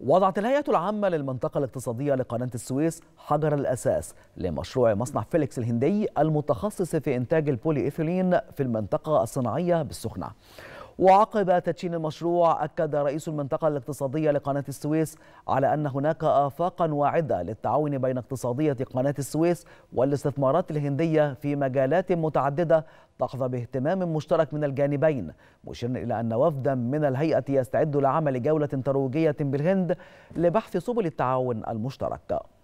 وضعت الهيئة العامة للمنطقة الاقتصادية لقناة السويس حجر الأساس لمشروع مصنع فيليكس الهندي المتخصص في إنتاج البولي إيثيلين في المنطقة الصناعية بالسخنة وعقب تدشين المشروع أكد رئيس المنطقة الاقتصادية لقناة السويس على أن هناك آفاقا واعدة للتعاون بين اقتصادية قناة السويس والاستثمارات الهندية في مجالات متعددة تحظى باهتمام مشترك من الجانبين مشيرا إلى أن وفدا من الهيئة يستعد لعمل جولة ترويجية بالهند لبحث سبل التعاون المشترك